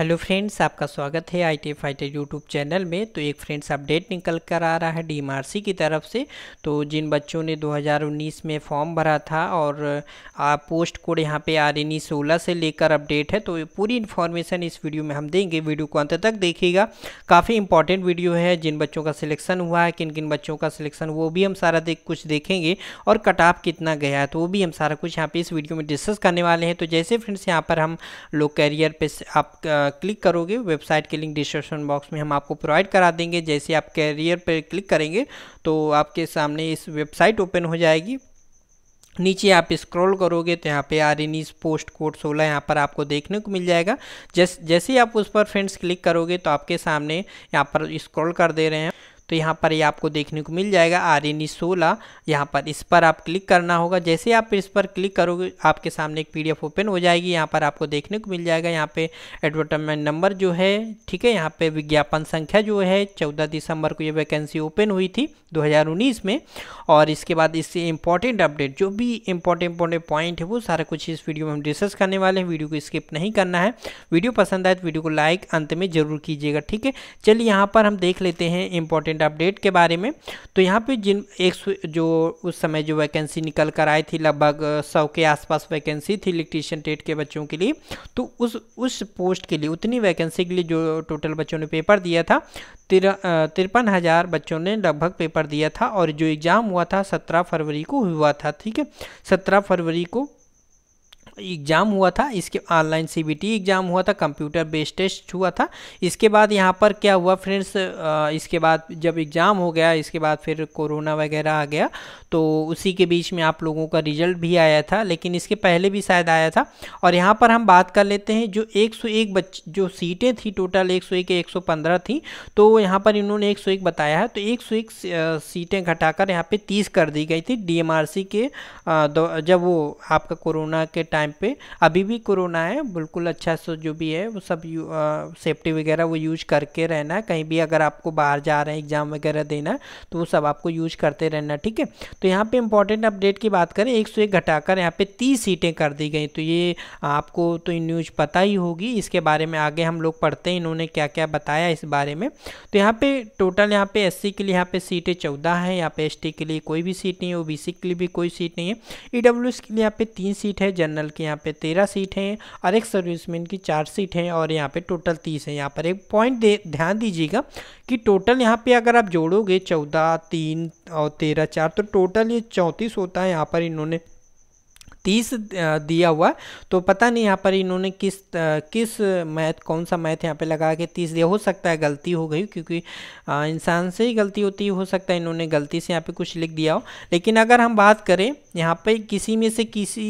hello friends आपका स्वागत है I T fighter YouTube channel में तो एक फ्रेंड्स अपडेट निकल कर आ रहा है डीएमआरसी की तरफ से तो जिन बच्चों ने 2019 में फॉर्म भरा था और आ, पोस्ट कोड यहाँ पे आर एन e सोलह से लेकर अपडेट है तो पूरी इन्फॉर्मेशन इस वीडियो में हम देंगे वीडियो को अंत तक देखिएगा काफ़ी इंपॉर्टेंट वीडियो है जिन बच्चों का सिलेक्शन हुआ है किन किन बच्चों का सिलेक्शन वो भी हम सारा देख कुछ देखेंगे और कट ऑफ कितना गया है तो वो भी हम सारा कुछ यहाँ पर इस वीडियो में डिस्कस करने वाले हैं तो जैसे फ्रेंड्स यहाँ पर हम लोग कैरियर पर आप क्लिक करोगे वेबसाइट के लिंक डिस्क्रिप्शन बॉक्स में हम आपको प्रोवाइड करा देंगे जैसे आप कैरियर पर क्लिक करेंगे तो आपके सामने इस वेबसाइट ओपन हो जाएगी नीचे आप स्क्रॉल करोगे तो यहाँ पे आर एन पोस्ट कोड सोलह यहाँ पर आपको देखने को मिल जाएगा जैस जैसे ही आप उस पर फ्रेंड्स क्लिक करोगे तो आपके सामने यहाँ पर स्क्रॉल कर दे रहे हैं तो यहाँ पर ये यह आपको देखने को मिल जाएगा आर एन ई सोलह यहाँ पर इस पर आप क्लिक करना होगा जैसे आप इस पर क्लिक करोगे आपके सामने एक पीडीएफ ओपन हो जाएगी यहाँ पर आपको देखने को मिल जाएगा यहाँ पे एडवर्टाइजमेंट नंबर जो है ठीक है यहाँ पे विज्ञापन संख्या जो है चौदह दिसंबर को ये वैकेंसी ओपन हुई थी उन्नीस में और इसके बाद इससे इम्पॉर्टेंट अपडेट जो भी इम्पॉर्टेंट इम्पॉर्टेंट पॉइंट है वो सारा कुछ इस वीडियो में हम डिस्कस करने वाले हैं वीडियो को स्किप नहीं करना है वीडियो पसंद आए तो वीडियो को लाइक अंत में जरूर कीजिएगा ठीक है चलिए यहाँ पर हम देख लेते हैं इंपॉर्टेंट रिसेंट अपडेट के बारे में तो यहाँ पे जिन एक जो उस समय जो वैकेंसी निकल कर आई थी लगभग सौ के आसपास वैकेंसी थी इलेक्ट्रीशियन ट्रेड के बच्चों के लिए तो उस उस पोस्ट के लिए उतनी वैकेंसी के लिए जो टोटल बच्चों ने पेपर दिया था तिर तिरपन हज़ार बच्चों ने लगभग पेपर दिया था और जो एग्ज़ाम हुआ था सत्रह फरवरी को हुआ था ठीक है सत्रह फरवरी को एग्ज़ाम हुआ था इसके ऑनलाइन सी एग्ज़ाम हुआ था कंप्यूटर बेस्ड टेस्ट हुआ था इसके बाद यहाँ पर क्या हुआ फ्रेंड्स इसके बाद जब एग्ज़ाम हो गया इसके बाद फिर कोरोना वगैरह आ गया तो उसी के बीच में आप लोगों का रिजल्ट भी आया था लेकिन इसके पहले भी शायद आया था और यहाँ पर हम बात कर लेते हैं जो एक बच्चे जो सीटें थी टोटल एक सौ एक पंद्रह थी तो यहाँ पर इन्होंने एक बताया है तो एक सीटें घटाकर यहाँ पे तीस कर दी गई थी डीएमआरसी के जब वो आपका कोरोना के टाइम टाइम पे अभी भी कोरोना है बिल्कुल अच्छा से जो भी है वो सब सेफ्टी वगैरह वो यूज करके रहना कहीं भी अगर आपको बाहर जा रहे हैं एग्ज़ाम वगैरह देना तो वो सब आपको यूज करते रहना ठीक है तो यहाँ पे इंपॉर्टेंट अपडेट की बात करें एक सौ एक घटाकर यहाँ पे तीस सीटें कर दी गई तो ये आपको तो न्यूज़ पता ही होगी इसके बारे में आगे हम लोग पढ़ते हैं इन्होंने क्या क्या बताया इस बारे में तो यहाँ पे टोटल यहाँ पे एस के लिए यहाँ पे सीटें चौदह हैं यहाँ पे एस के लिए कोई भी सीट नहीं है ओ के लिए भी कोई सीट नहीं है ई e के लिए यहाँ पे तीन सीट है जनरल की यहाँ पे तेरह सीट हैं और एक सर्विसमैन की चार सीट हैं और यहाँ पे टोटल तीस है यहाँ पर एक पॉइंट ध्यान दीजिएगा कि टोटल यहाँ पे अगर आप जोड़ोगे चौदह तीन और तेरह चार तो टोटल ये चौंतीस होता है यहाँ पर इन्होंने तीस दिया हुआ तो पता नहीं यहाँ पर इन्होंने किस किस मैथ कौन सा मैथ यहाँ पे लगा के तीस दिया हो सकता है गलती हो गई क्योंकि इंसान से ही गलती होती हो सकता है इन्होंने गलती से यहाँ पे कुछ लिख दिया हो लेकिन अगर हम बात करें यहाँ पे किसी में से किसी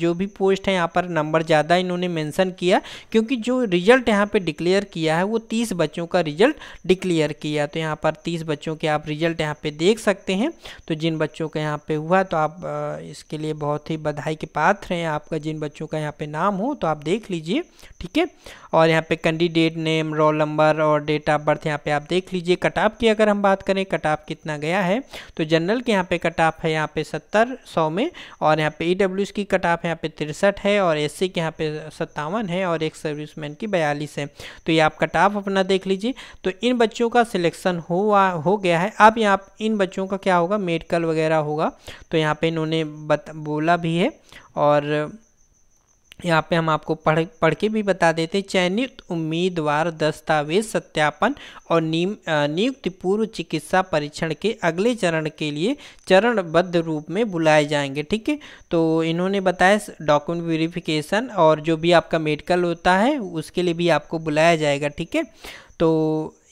जो भी पोस्ट है यहाँ पर नंबर ज़्यादा इन्होंने मेंशन किया क्योंकि जो रिजल्ट यहाँ पे डिक्लेयर किया है वो तीस बच्चों का रिजल्ट डिक्लेयर किया तो यहाँ पर तीस बच्चों के आप रिजल्ट यहाँ पे देख सकते हैं तो जिन बच्चों का यहाँ पे हुआ तो आप इसके लिए बहुत ही बधाई के पात्र हैं आपका जिन बच्चों का यहाँ पर नाम हो तो आप देख लीजिए ठीक है और यहाँ पर कैंडिडेट नेम रोल नंबर और डेट ऑफ बर्थ यहाँ पर आप देख लीजिए कट ऑफ की अगर हम बात करें कट ऑफ कितना गया है तो जनरल के यहाँ पर कट ऑफ है यहाँ पर सत्तर सौ में और यहाँ पे ई की कट ऑफ यहाँ पे तिरसठ है और एस सी के यहाँ पे सत्तावन है और एक सर्विसमैन की बयालीस है तो ये आप कट ऑफ अपना देख लीजिए तो इन बच्चों का सिलेक्शन हुआ हो गया है अब यहाँ इन बच्चों का क्या होगा मेडिकल वगैरह होगा तो यहाँ पे इन्होंने बोला भी है और यहाँ पे हम आपको पढ़ पढ़ के भी बता देते चयनित उम्मीदवार दस्तावेज सत्यापन और निम नियुक्त पूर्व चिकित्सा परीक्षण के अगले चरण के लिए चरणबद्ध रूप में बुलाए जाएंगे ठीक है तो इन्होंने बताया डॉक्यूमेंट वेरिफिकेशन और जो भी आपका मेडिकल होता है उसके लिए भी आपको बुलाया जाएगा ठीक है तो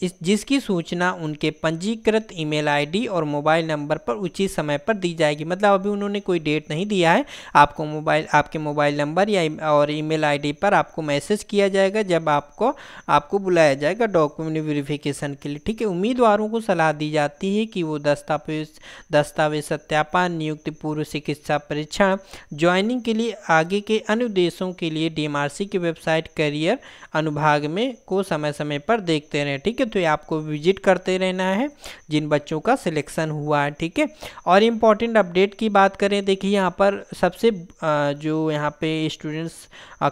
इस जिसकी सूचना उनके पंजीकृत ईमेल आईडी और मोबाइल नंबर पर उचित समय पर दी जाएगी मतलब अभी उन्होंने कोई डेट नहीं दिया है आपको मोबाइल आपके मोबाइल नंबर या और ईमेल आईडी पर आपको मैसेज किया जाएगा जब आपको आपको बुलाया जाएगा डॉक्यूमेंट वेरिफिकेशन के लिए ठीक है उम्मीदवारों को सलाह दी जाती है कि वो दस्तावेज दस्तावेज सत्यापन नियुक्ति पूर्व चिकित्सा परीक्षण ज्वाइनिंग के लिए आगे के अन्य उद्देश्यों के लिए डी की वेबसाइट करियर अनुभाग में को समय समय पर देखते रहें ठीक है तो ये आपको विजिट करते रहना है जिन बच्चों का सिलेक्शन हुआ है ठीक है और इम्पॉर्टेंट अपडेट की बात करें देखिए यहाँ पर सबसे जो यहाँ पे स्टूडेंट्स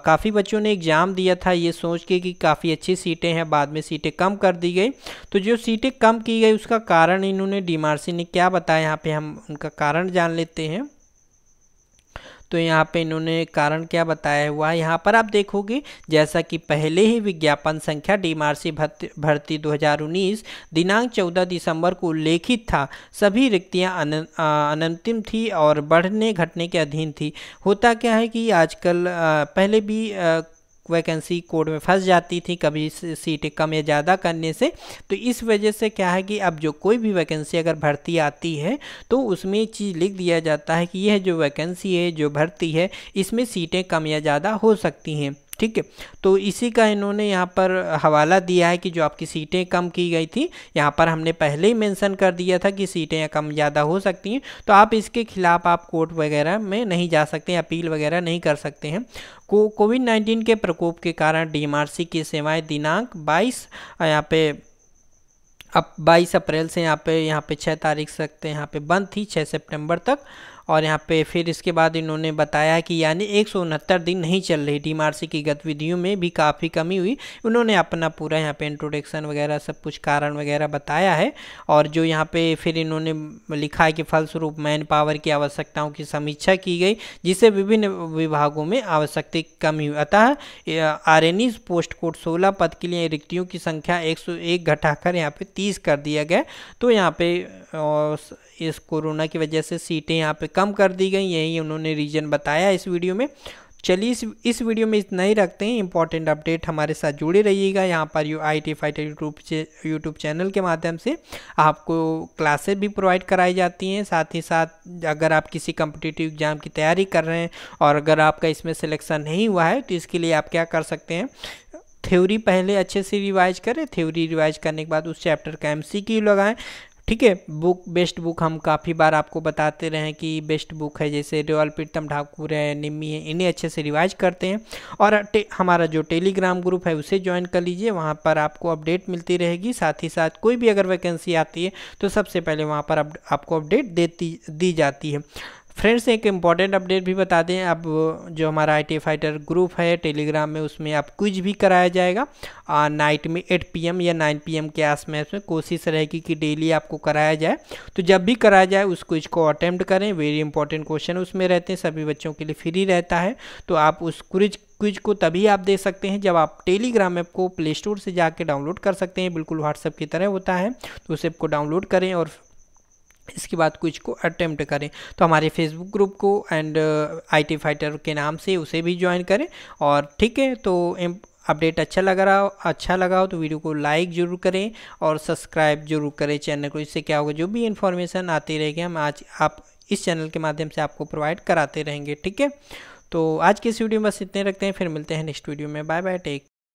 काफ़ी बच्चों ने एग्ज़ाम दिया था ये सोच के कि काफ़ी अच्छी सीटें हैं बाद में सीटें कम कर दी गई तो जो सीटें कम की गई उसका कारण इन्होंने डी ने क्या बताया यहाँ पे हम उनका कारण जान लेते हैं तो यहाँ पे इन्होंने कारण क्या बताया हुआ है यहाँ पर आप देखोगे जैसा कि पहले ही विज्ञापन संख्या डीमारसी भर्ती 2019 दिनांक 14 दिसंबर को उल्लेखित था सभी रिक्तियाँ अनंतिम थी और बढ़ने घटने के अधीन थी होता क्या है कि आजकल पहले भी वैकेंसी कोड में फंस जाती थी कभी सीटें कम या ज़्यादा करने से तो इस वजह से क्या है कि अब जो कोई भी वैकेंसी अगर भर्ती आती है तो उसमें चीज़ लिख दिया जाता है कि यह जो वैकेंसी है जो भर्ती है इसमें सीटें कम या ज़्यादा हो सकती हैं ठीक है तो इसी का इन्होंने यहाँ पर हवाला दिया है कि जो आपकी सीटें कम की गई थी यहाँ पर हमने पहले ही मेंशन कर दिया था कि सीटें कम ज़्यादा हो सकती हैं तो आप इसके खिलाफ आप कोर्ट वगैरह में नहीं जा सकते हैं अपील वगैरह नहीं कर सकते हैं को कोविड नाइन्टीन के प्रकोप के कारण डी की सेवाएं दिनांक बाईस यहाँ पे अब 22 अप्रैल से यहाँ पे यहाँ पे 6 तारीख हैं यहाँ पे बंद थी 6 सितंबर तक और यहाँ पे फिर इसके बाद इन्होंने बताया कि यानी एक दिन नहीं चल रही डी की गतिविधियों में भी काफ़ी कमी हुई उन्होंने अपना पूरा यहाँ पे इंट्रोडक्शन वगैरह सब कुछ कारण वगैरह बताया है और जो यहाँ पे फिर इन्होंने लिखा है कि फलस्वरूप मैन पावर की आवश्यकताओं की समीक्षा की गई जिससे विभिन्न विभागों में आवश्यकता कमी हुई अतः आर e पोस्ट कोड सोलह पद के लिए रिक्तियों की संख्या एक सौ एक घटाकर यहाँ पर तीस कर दिया गया तो यहाँ पे इस कोरोना की वजह से सीटें यहाँ पे कम कर दी गई यही उन्होंने रीज़न बताया इस वीडियो में चलिए इस इस वीडियो में इतना ही रखते हैं इंपॉर्टेंट अपडेट हमारे साथ जुड़े रहिएगा यहाँ पर you I T fighter YouTube YouTube channel के माध्यम से आपको क्लासेस भी प्रोवाइड कराई जाती हैं साथ ही साथ अगर आप किसी कम्पिटिटिव एग्ज़ाम की तैयारी कर रहे हैं और अगर आपका इसमें सिलेक्शन नहीं हुआ है तो इसके लिए आप क्या कर सकते हैं थ्योरी पहले अच्छे से रिवाइज करें थ्योरी रिवाइज करने के बाद उस चैप्टर का एम सी क्यू लगाएं ठीक है बुक बेस्ट बुक हम काफ़ी बार आपको बताते रहे कि बेस्ट बुक है जैसे रेवल प्रीतम ठाकुर है निम्मी है इन्हें अच्छे से रिवाइज करते हैं और हमारा जो टेलीग्राम ग्रुप है उसे ज्वाइन कर लीजिए वहाँ पर आपको अपडेट मिलती रहेगी साथ ही साथ कोई भी अगर वैकेंसी आती है तो सबसे पहले वहाँ पर आपको अपडेट देती दी जाती है फ्रेंड्स एक इम्पॉर्टेंट अपडेट भी बता दें अब जो हमारा आई फाइटर ग्रुप है टेलीग्राम में उसमें आप कुछ भी कराया जाएगा आ, नाइट में 8 पीएम या 9 पीएम के आस में कोशिश रहेगी कि डेली आपको कराया जाए तो जब भी कराया जाए उस क्विज को अटैम्प्ट करें वेरी इंपॉर्टेंट क्वेश्चन उसमें रहते हैं सभी बच्चों के लिए फ्री रहता है तो आप उस क्विज क्विज को तभी आप देख सकते हैं जब आप टेलीग्राम ऐप को प्ले स्टोर से जाके डाउनलोड कर सकते हैं बिल्कुल व्हाट्सएप की तरह होता है तो उस ऐप को डाउनलोड करें और इसके बाद कुछ को अटेम्प्ट करें तो हमारे फेसबुक ग्रुप को एंड आईटी फाइटर के नाम से उसे भी ज्वाइन करें और ठीक है तो अपडेट अच्छा लग रहा हो अच्छा लगा हो तो वीडियो को लाइक ज़रूर करें और सब्सक्राइब जरूर करें चैनल को इससे क्या होगा जो भी इन्फॉर्मेशन आती रहेगी हम आज आप इस चैनल के माध्यम से आपको प्रोवाइड कराते रहेंगे ठीक है तो आज के इस वीडियो में बस इतने रखते हैं फिर मिलते हैं नेक्स्ट वीडियो में बाय बाय टेक